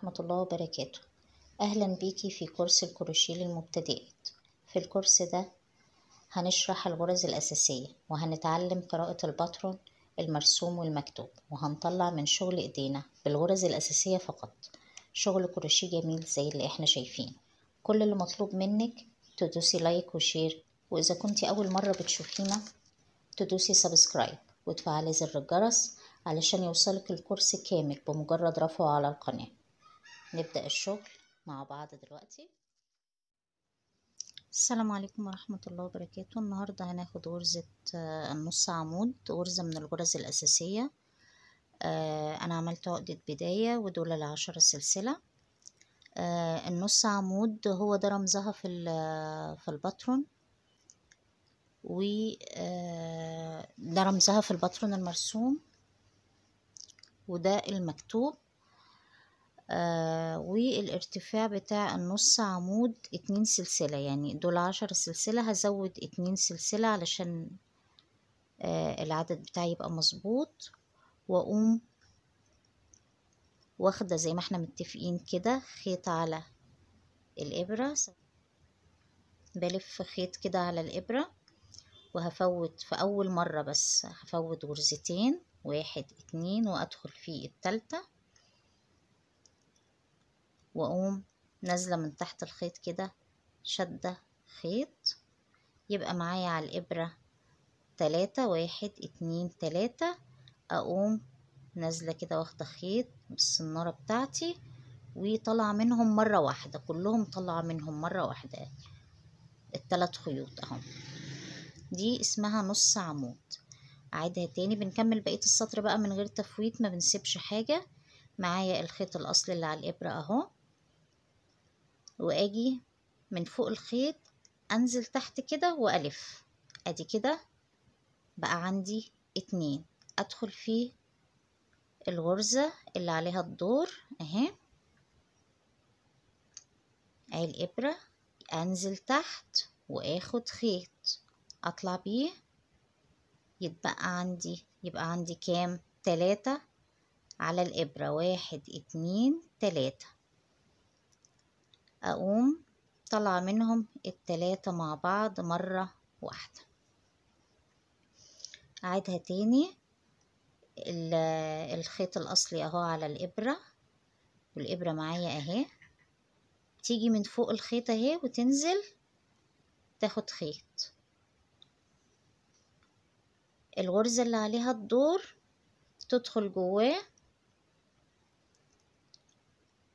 ورحمة الله وبركاته أهلا بيكي في كورس الكروشيه للمبتدئات في الكورس ده هنشرح الغرز الأساسية وهنتعلم قراءة الباترون المرسوم والمكتوب وهنطلع من شغل إيدينا بالغرز الأساسية فقط شغل كروشيه جميل زي اللي احنا شايفين كل اللي مطلوب منك تدوسي لايك وشير وإذا كنت أول مرة بتشوفينا تدوسي سبسكرايب وتفعلي زر الجرس علشان يوصلك الكورس كامل بمجرد رفعه على القناة نبدأ الشغل مع بعض دلوقتي السلام عليكم ورحمة الله وبركاته النهاردة هناخد غرزة آه، النص عمود غرزة من الغرز الأساسية آه، أنا عملت عقدة بداية ودول العشرة سلسلة آه، النص عمود هو ده رمزها في في الباترون و ده رمزها في الباترون المرسوم وده المكتوب آه، والارتفاع بتاع النص عمود اتنين سلسلة يعني دول عشر سلسلة هزود اتنين سلسلة علشان آه العدد بتاعي يبقى مظبوط واقوم واخدة زي ما احنا متفقين كده خيط على الابرة بلف خيط كده على الابرة وهفوت في اول مرة بس هفوت غرزتين واحد اتنين وادخل في التالتة واقوم نازله من تحت الخيط كده شده خيط يبقى معايا على الابره تلاتة واحد اتنين تلاتة اقوم نازله كده واخده خيط بالصناره بتاعتي وطلع منهم مره واحده كلهم طلع منهم مره واحده التلات خيوط اهو دي اسمها نص عمود اعيدها تاني بنكمل بقيه السطر بقى من غير تفويت ما بنسيبش حاجه معايا الخيط الاصلي اللي على الابره اهو واجي من فوق الخيط انزل تحت كده والف ادي كده بقى عندي اتنين ادخل في الغرزة اللي عليها الدور اهي اهي الابرة انزل تحت واخد خيط اطلع بيه يتبقى عندي يبقى عندي كام تلاتة على الابرة واحد اتنين تلاتة أقوم طلع منهم التلاتة مع بعض مرة واحدة أعيدها تاني الخيط الأصلي أهو على الإبرة والإبرة معايا أهي تيجي من فوق الخيط أهي وتنزل تاخد خيط الغرزة اللي عليها الدور تدخل جواه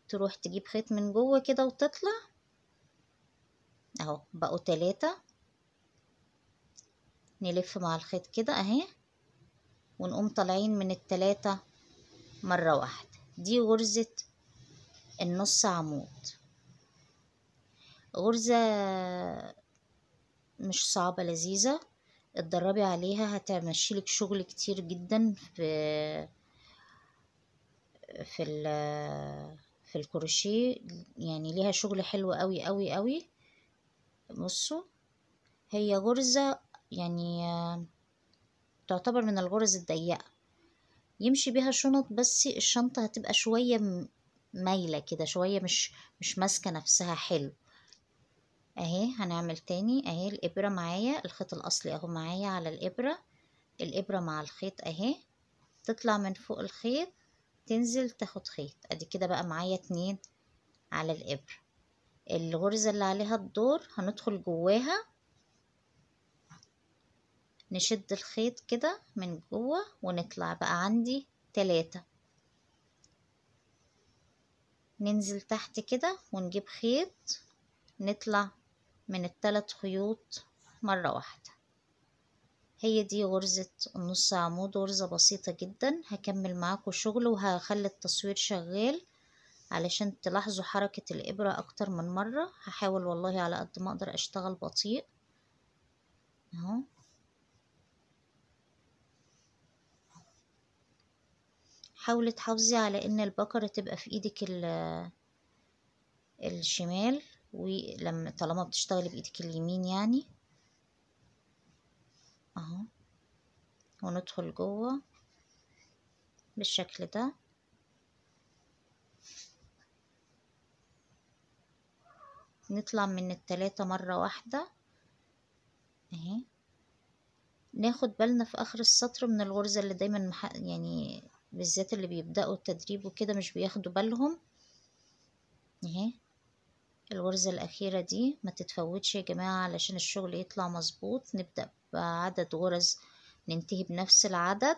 تروح تجيب خيط من جوه كده وتطلع اهو بقوا تلاتة نلف مع الخيط كده اهي ونقوم طالعين من التلاتة مرة واحدة دي غرزة النص عمود غرزة مش صعبة لذيذة اتدربي عليها هتمشيلك شغل كتير جدا في في في الكروشيه يعني ليها شغل حلو قوي قوي قوي بصوا هي غرزة يعني تعتبر من الغرز الضيقة يمشي بيها شنط بس الشنطة هتبقى شوية مايلة كده شوية مش مش ماسكة نفسها حلو اهي هنعمل تاني اهي الابرة معايا الخيط الاصلي اهو معايا على الابرة الابرة مع الخيط اهي تطلع من فوق الخيط تنزل تاخد خيط ادي كده بقى معايا اتنين على الابر الغرزة اللي عليها الدور هندخل جواها نشد الخيط كده من جوه ونطلع بقى عندي تلاتة ننزل تحت كده ونجيب خيط نطلع من التلات خيوط مرة واحدة هي دي غرزة النص عمود غرزة بسيطة جدا هكمل معاكم شغل وهخلي التصوير شغال علشان تلاحظوا حركة الإبرة أكتر من مرة هحاول والله على قد ما أقدر أشتغل بطيء أهو حاولي تحافظي على إن البكرة تبقى في إيدك الشمال ولما طالما بتشتغلي بإيدك اليمين يعني اهو وندخل جوه بالشكل ده نطلع من التلاتة مرة واحدة اهي ناخد بالنا في اخر السطر من الغرزة اللي دايما مح... يعني بالذات اللي بيبدأوا التدريب وكده مش بياخدوا بالهم اهي الغرزة الأخيرة دي ما تتفوتش يا جماعة علشان الشغل يطلع مظبوط نبدأ بعدد غرز ننتهي بنفس العدد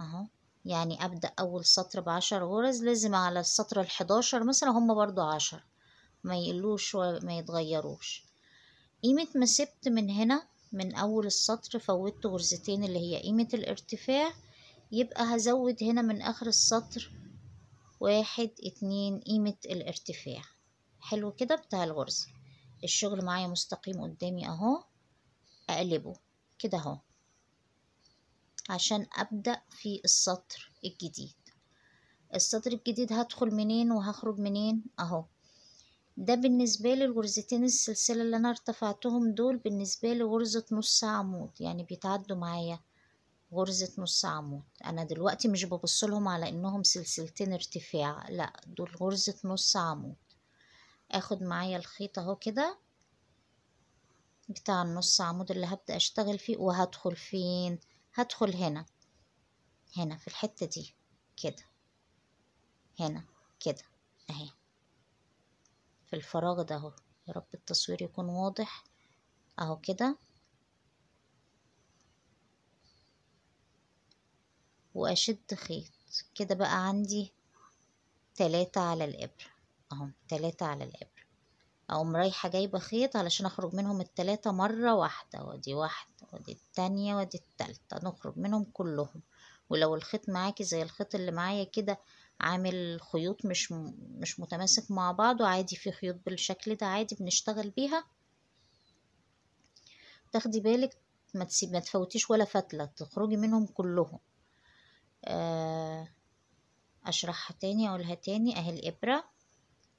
اهو يعني أبدأ أول سطر بعشر غرز لازم على السطر الحداشر مثلا هما برضو عشر ما يقلوش وما يتغيروش قيمة ما سبت من هنا من أول السطر فوتت غرزتين اللي هي قيمة الارتفاع يبقى هزود هنا من آخر السطر واحد اتنين قيمة الارتفاع حلو كده بتاع الغرزة الشغل معايا مستقيم قدامي اهو اقلبه كده اهو عشان ابدأ في السطر الجديد السطر الجديد هدخل منين وهخرج منين اهو ده بالنسبة لي الغرزتين السلسلة اللي انا ارتفعتهم دول بالنسبة لي غرزة نص عمود يعني بيتعدوا معايا غرزة نص عمود أنا دلوقتي مش ببصلهم على إنهم سلسلتين ارتفاع لأ دول غرزة نص عمود اخد معايا الخيط اهو كده بتاع النص عمود اللي هبدأ اشتغل فيه وهدخل فين هدخل هنا هنا في الحتة دي كده هنا كده اهي في الفراغ ده اهو يا رب التصوير يكون واضح اهو كده واشد خيط كده بقى عندي تلاتة على الإبرة اهم تلاتة على الإبرة اقوم رايحة جايبة خيط علشان اخرج منهم التلاتة مرة واحدة وادي واحدة وادي التانية وادي التالتة نخرج منهم كلهم ولو الخيط معاكي زي الخيط اللي معايا كده عامل خيوط مش مش متماسك مع بعضه عادي في خيوط بالشكل ده عادي بنشتغل بيها تاخدي بالك ما تسيب ما تفوتيش ولا فتله تخرجي منهم كلهم آه، اشرحها تاني اقولها تاني اهي الابره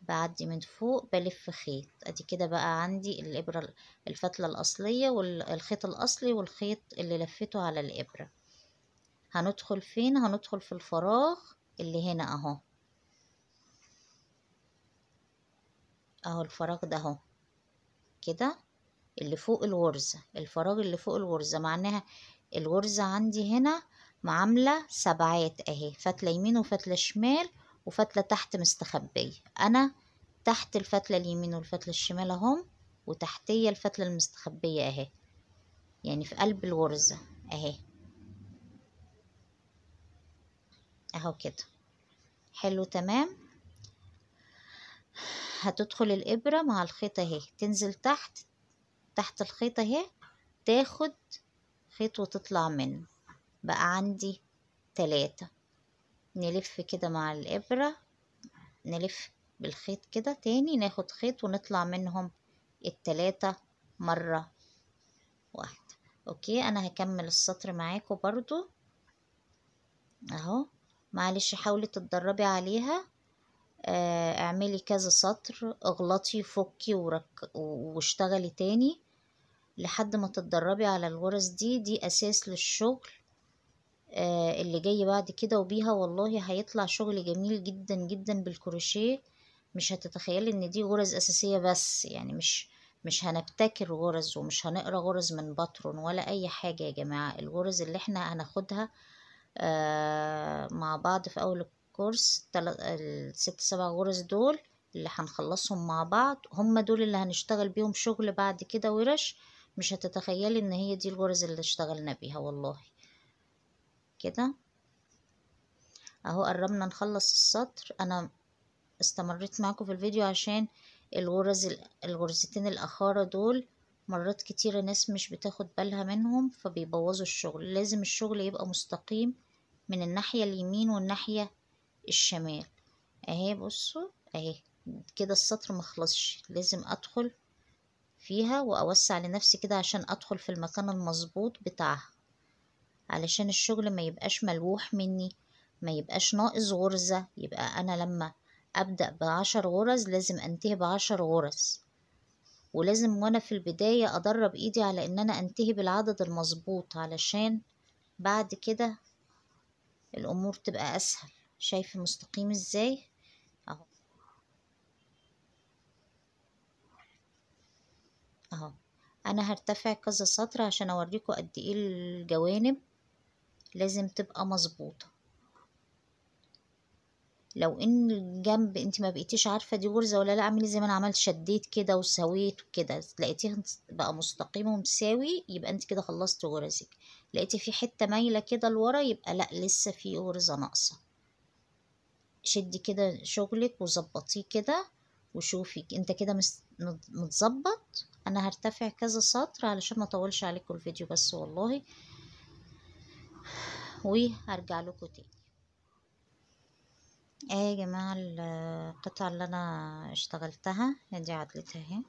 بعدي من فوق بلف خيط ادي كده بقى عندي الابره الفتله الاصليه والخيط الاصلي والخيط اللي لفيته على الابره هندخل فين هندخل في الفراغ اللي هنا اهو اهو الفراغ ده اهو كده اللي فوق الغرزه الفراغ اللي فوق الغرزه معناها الغرزه عندي هنا معاملة سبعات اهي فتلة يمين وفتلة شمال وفتلة تحت مستخبية انا تحت الفتلة اليمين والفتلة الشمال اهم وتحتية الفتلة المستخبية اهي يعني في قلب الغرزة اهي اهو كده حلو تمام هتدخل الإبرة مع الخيط اهي تنزل تحت تحت الخيط اهي تاخد خيط وتطلع منه بقى عندي تلاتة نلف كده مع الإبرة نلف بالخيط كده تاني ناخد خيط ونطلع منهم التلاتة مرة واحدة اوكي انا هكمل السطر معاكم برضو اهو معلش حاولي تتدربي عليها آه اعملي كذا سطر اغلطي فكي ورك... واشتغلي تاني لحد ما تتدربي على الغرز دي دي اساس للشغل آه، اللي جاي بعد كده وبيها والله هيطلع شغل جميل جدا جدا بالكروشيه مش هتتخيلي ان دي غرز اساسية بس يعني مش مش هنبتكر غرز ومش هنقرا غرز من باترون ولا اي حاجة يا جماعة الغرز اللي احنا هناخدها آه، مع بعض في اول الكورس الست سبع غرز دول اللي هنخلصهم مع بعض هم دول اللي هنشتغل بيهم شغل بعد كده ورش مش هتتخيلي ان هي دي الغرز اللي اشتغلنا بيها والله كده اهو قربنا نخلص السطر انا استمريت معكم في الفيديو عشان الغرز الغرزتين الاخاره دول مرات كتير ناس مش بتاخد بالها منهم فبيبوظوا الشغل لازم الشغل يبقى مستقيم من الناحيه اليمين والناحيه الشمال اهي بصوا اهي كده السطر مخلصش لازم ادخل فيها واوسع لنفسي كده عشان ادخل في المكان المظبوط بتاعها علشان الشغل ما يبقاش ملوح مني ما يبقاش ناقص غرزة يبقى أنا لما أبدأ بعشر غرز لازم أنتهي بعشر غرز ولازم وأنا في البداية أدرب إيدي على إن أنا أنتهي بالعدد المظبوط علشان بعد كده الأمور تبقى أسهل شايفة مستقيم إزاي أهو أهو أنا هرتفع كذا سطر عشان أوريكم قد إيه الجوانب لازم تبقى مظبوطة لو ان الجنب انت ما بقيتيش عارفه دي غرزه ولا لا اعملي زي ما انا عملت شديت كده وسويت وكده لقيتيه بقى مستقيم ومساوي يبقى انت كده خلصت غرزك لقيتي في حته مايله كده لورا يبقى لا لسه في غرزه ناقصه شدي كده شغلك وظبطيه كده وشوفي انت كده متظبط انا هرتفع كذا سطر علشان ما اطولش عليكم الفيديو بس والله هرجع لكم تاني ايه يا جماعة القطع اللي انا اشتغلتها ادي عدلتها اهي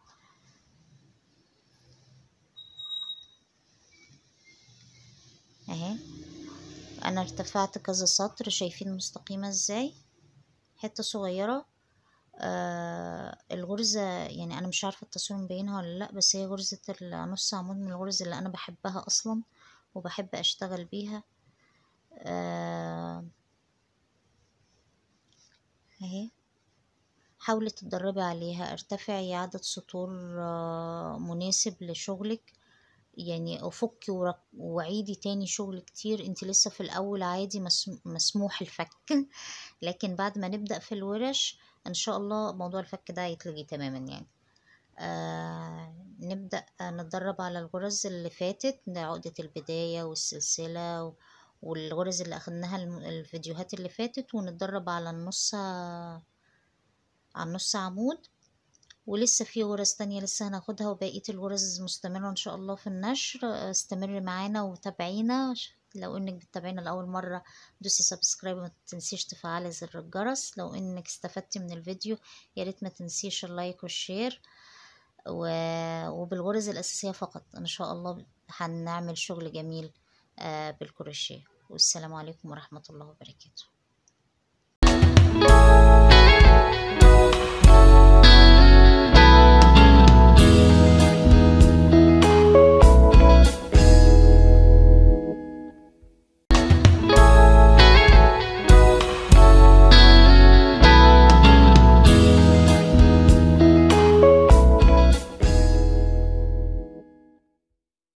اهي انا ارتفعت كذا سطر شايفين مستقيمة ازاي حتة صغيرة آه الغرزة يعني انا مش عارفة التصوير مبينها ولا لا بس هي غرزة النص عمود من الغرز اللي انا بحبها اصلا وبحب اشتغل بيها آه اهي حاولي تدربي عليها ارتفعي عدد سطور آه، مناسب لشغلك يعني افكي وعيدي تاني شغل كتير انت لسه في الاول عادي مسموح الفك لكن بعد ما نبدأ في الورش ان شاء الله موضوع الفك ده يتلغي تماما يعني آه نبدأ نتدرب على الغرز اللي فاتت عقدة البداية والسلسلة و... والغرز اللي اخدناها الفيديوهات اللي فاتت ونتدرب على النص على النص عمود ولسه في غرز تانية لسه هناخدها وبقية الغرز مستمرة ان شاء الله في النشر استمر معانا وتابعينا لو انك بتتابعينا لاول مرة دوسي سبسكرايب ما تنسيش تفعلي زر الجرس لو انك استفدت من الفيديو يا ريت ما تنسيش اللايك والشير وبالغرز الاساسية فقط ان شاء الله هنعمل شغل جميل آه، بالكروشيه والسلام عليكم ورحمة الله وبركاته